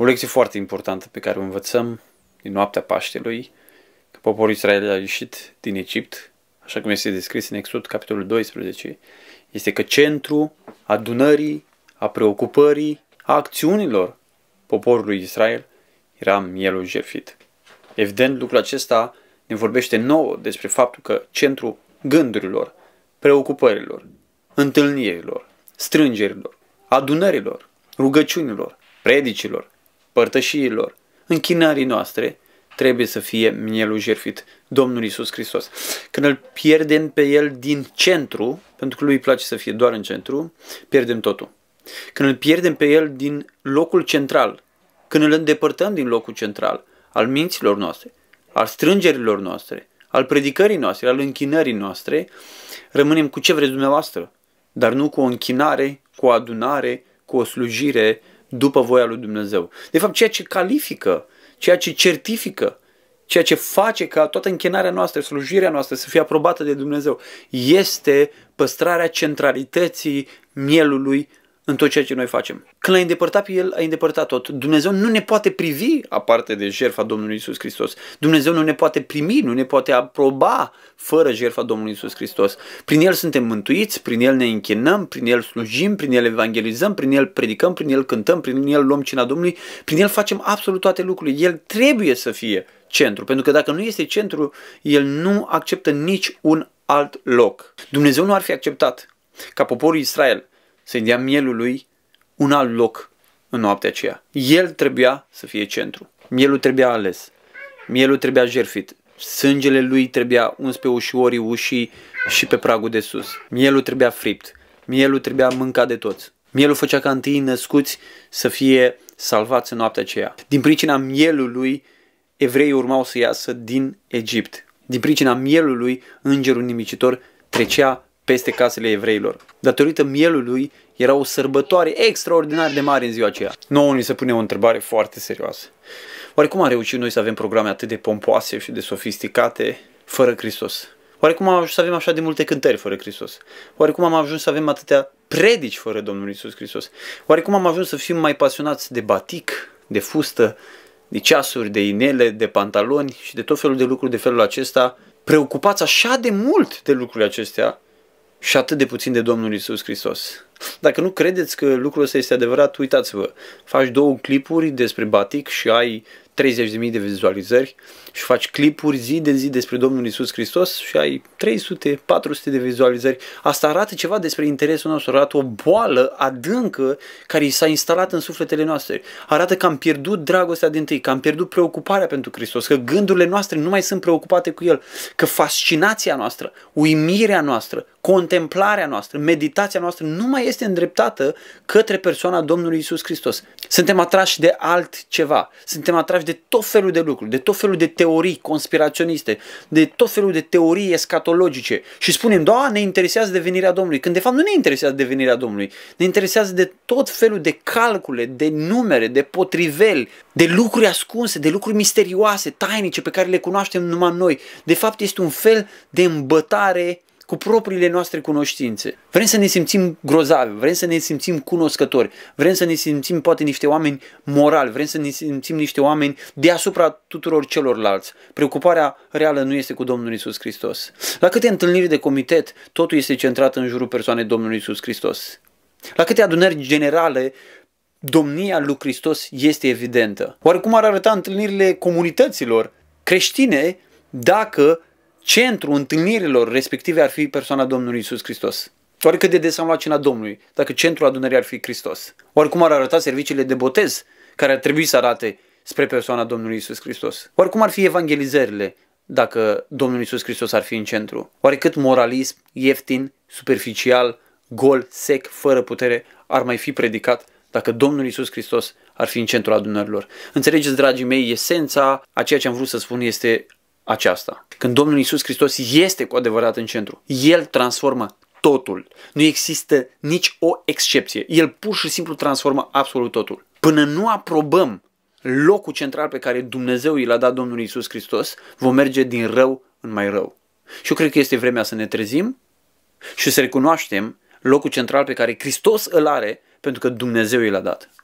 O lecție foarte importantă pe care o învățăm din noaptea Paștelui, că poporul Israel a ieșit din Egipt, așa cum este descris în Exod, capitolul 12, este că centru adunării, a preocupării, a acțiunilor poporului Israel era mielul jerfit. Evident, lucrul acesta ne vorbește nouă despre faptul că centrul gândurilor, preocupărilor, întâlnirilor, strângerilor, adunărilor, rugăciunilor, predicilor, părtășiilor, închinarii noastre, trebuie să fie mielul jerfit Domnul Isus Hristos. Când îl pierdem pe el din centru, pentru că lui îi place să fie doar în centru, pierdem totul. Când îl pierdem pe el din locul central, când îl îndepărtăm din locul central, al minților noastre, al strângerilor noastre, al predicării noastre, al închinării noastre, rămânem cu ce vreți dumneavoastră, dar nu cu o închinare, cu o adunare, cu o slujire, după voia lui Dumnezeu. De fapt, ceea ce califică, ceea ce certifică, ceea ce face ca toată închinarea noastră, slujirea noastră să fie aprobată de Dumnezeu, este păstrarea centralității mielului în tot ceea ce noi facem. Când l-ai îndepărtat pe el, ai îndepărtat tot. Dumnezeu nu ne poate privi aparte de jertfa Domnului Isus Hristos. Dumnezeu nu ne poate primi, nu ne poate aproba fără jertfa Domnului Isus Hristos. Prin el suntem mântuiți, prin el ne închinăm, prin el slujim, prin el evangelizăm, prin el predicăm, prin el cântăm, prin el luăm cina Domnului, prin el facem absolut toate lucrurile. El trebuie să fie centru, pentru că dacă nu este centru, el nu acceptă nici un alt loc. Dumnezeu nu ar fi acceptat ca poporul Israel să-i dea mielului un alt loc în noaptea aceea. El trebuia să fie centru. Mielul trebuia ales. Mielul trebuia jerfit. Sângele lui trebuia uns pe ușorii ușii și pe pragul de sus. Mielul trebuia fript. Mielul trebuia mâncat de toți. Mielul făcea ca întâi născuți să fie salvați în noaptea aceea. Din pricina mielului, evreii urmau să iasă din Egipt. Din pricina mielului, îngerul nimicitor trecea peste casele evreilor. Datorită mielului, era o sărbătoare extraordinar de mare în ziua aceea. Nouă ni se pune o întrebare foarte serioasă. Oare cum am reușit noi să avem programe atât de pompoase și de sofisticate fără Hristos? Oare cum am ajuns să avem așa de multe cântări fără Hristos? Oare cum am ajuns să avem atâtea predici fără Domnul Isus Hristos? Oare cum am ajuns să fim mai pasionați de batic, de fustă, de ceasuri, de inele, de pantaloni și de tot felul de lucruri de felul acesta, preocupați așa de mult de lucrurile acestea, și atât de puțin de Domnul Isus Hristos. Dacă nu credeți că lucrul ăsta este adevărat, uitați-vă. Faci două clipuri despre batic și ai 30.000 de vizualizări și faci clipuri zi de zi despre Domnul Isus Hristos și ai 300-400 de vizualizări. Asta arată ceva despre interesul nostru, arată o boală adâncă care s-a instalat în sufletele noastre. Arată că am pierdut dragostea din tâi, că am pierdut preocuparea pentru Hristos, că gândurile noastre nu mai sunt preocupate cu El, că fascinația noastră, uimirea noastră, contemplarea noastră, meditația noastră nu mai este îndreptată către persoana Domnului Isus Hristos. Suntem atrași de altceva, suntem atrași de tot felul de lucruri, de tot felul de teorii conspiraționiste, de tot felul de teorii escatologice și spunem, da, ne interesează de venirea Domnului, când de fapt nu ne interesează de venirea Domnului, ne interesează de tot felul de calcule, de numere, de potriveli, de lucruri ascunse, de lucruri misterioase, tainice pe care le cunoaștem numai noi. De fapt este un fel de îmbătare cu propriile noastre cunoștințe. Vrem să ne simțim grozavi, vrem să ne simțim cunoscători, vrem să ne simțim poate niște oameni morali, vrem să ne simțim niște oameni deasupra tuturor celorlalți. Preocuparea reală nu este cu Domnul Isus Hristos. La câte întâlniri de comitet, totul este centrat în jurul persoanei Domnului Isus Hristos. La câte adunări generale, domnia lui Hristos este evidentă. Oare cum ar arăta întâlnirile comunităților creștine dacă centru întâlnirilor respective ar fi persoana Domnului Isus Hristos. Oare cât de des am luat cina Domnului, dacă centrul adunării ar fi Hristos? Oare cum ar arăta serviciile de botez, care ar trebui să arate spre persoana Domnului Isus Hristos? Oare cum ar fi evangelizările, dacă Domnul Isus Hristos ar fi în centru? Oare cât moralism, ieftin, superficial, gol, sec, fără putere, ar mai fi predicat dacă Domnul Isus Hristos ar fi în centrul adunărilor. Înțelegeți, dragii mei, esența a ceea ce am vrut să spun este aceasta. Când Domnul Isus Hristos este cu adevărat în centru, El transformă totul. Nu există nici o excepție. El pur și simplu transformă absolut totul. Până nu aprobăm locul central pe care Dumnezeu i l-a dat Domnului Isus Hristos, vom merge din rău în mai rău. Și eu cred că este vremea să ne trezim și să recunoaștem locul central pe care Hristos îl are pentru că Dumnezeu i l-a dat.